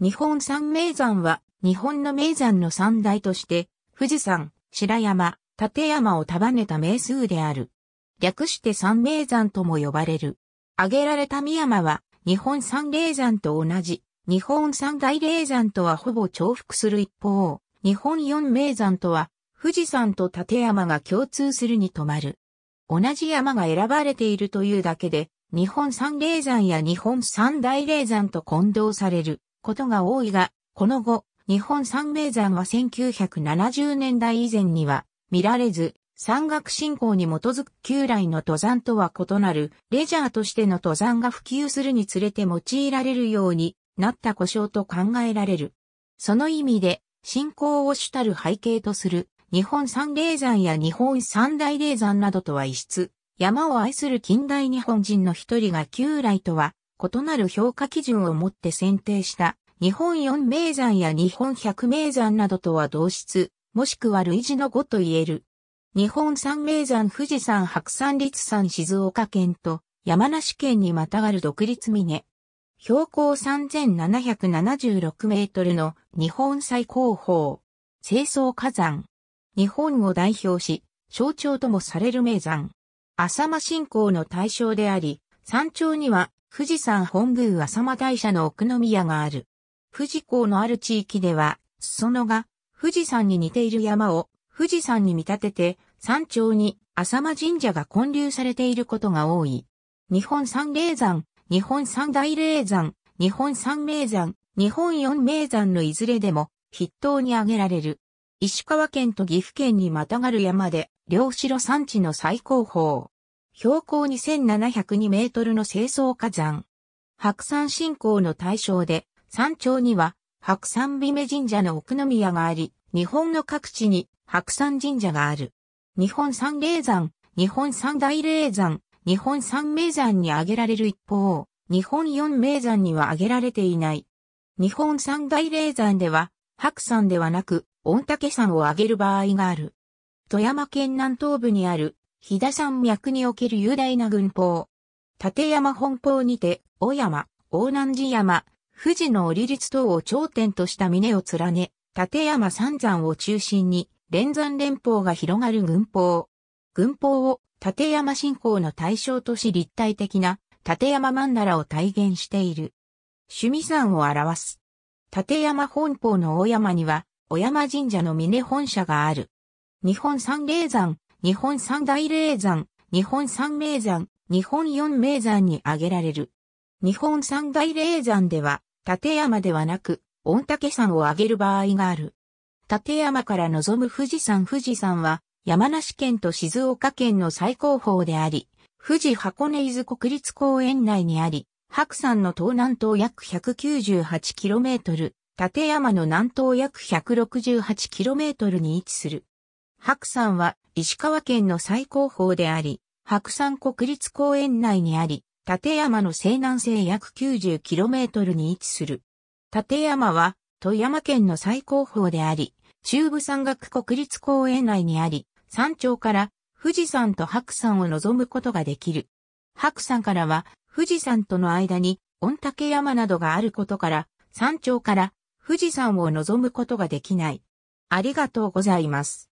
日本三名山は、日本の名山の三大として、富士山、白山、立山を束ねた名数である。略して三名山とも呼ばれる。挙げられた三山は、日本三霊山と同じ、日本三大霊山とはほぼ重複する一方、日本四名山とは、富士山と立山が共通するに止まる。同じ山が選ばれているというだけで、日本三霊山や日本三大霊山と混同される。ことが多いが、この後、日本三名山は1970年代以前には見られず、山岳信仰に基づく旧来の登山とは異なるレジャーとしての登山が普及するにつれて用いられるようになった故障と考えられる。その意味で、信仰を主たる背景とする日本三霊山や日本三大霊山などとは異質、山を愛する近代日本人の一人が旧来とは異なる評価基準をもって選定した日本四名山や日本百名山などとは同質、もしくは類似の語と言える。日本三名山富士山白山立山静岡県と山梨県にまたがる独立峰。標高3776メートルの日本最高峰。清掃火山。日本を代表し、象徴ともされる名山。浅間信仰の対象であり、山頂には富士山本宮浅間大社の奥宮がある。富士港のある地域では、裾野が富士山に似ている山を富士山に見立てて山頂に浅間神社が建立されていることが多い。日本三霊山、日本三大霊山、日本三名山、日本四名山のいずれでも筆頭に挙げられる。石川県と岐阜県にまたがる山で、両城山地の最高峰。標高2702メートルの清掃火山。白山信仰の対象で、山頂には白山美女神社の奥宮があり、日本の各地に白山神社がある。日本三霊山、日本三大霊山、日本三名山に挙げられる一方、日本四名山には挙げられていない。日本三大霊山では、白山ではなく、御嶽山を挙げる場合がある。富山県南東部にある飛騨山脈における雄大な軍法。立山本峰にて、小山、大南寺山、富士の折立等を頂点とした峰を連ね、立山三山を中心に、連山連峰が広がる軍法。軍法を立山信仰の対象とし立体的な立山曼荼羅を体現している。趣味山を表す。立山本峰の大山には、小山神社の峰本社がある。日本三霊山、日本三大霊山、日本三名山、日本四名山に挙げられる。日本三大霊山では、立山ではなく、御嶽山を挙げる場合がある。立山から望む富士山富士山は、山梨県と静岡県の最高峰であり、富士箱根伊豆国立公園内にあり、白山の東南東約 198km、立山の南東約 168km に位置する。白山は石川県の最高峰であり、白山国立公園内にあり、立山の西南西約 90km に位置する。立山は富山県の最高峰であり、中部山岳国立公園内にあり、山頂から富士山と白山を望むことができる。白山からは富士山との間に御嶽山などがあることから、山頂から富士山を望むことができない。ありがとうございます。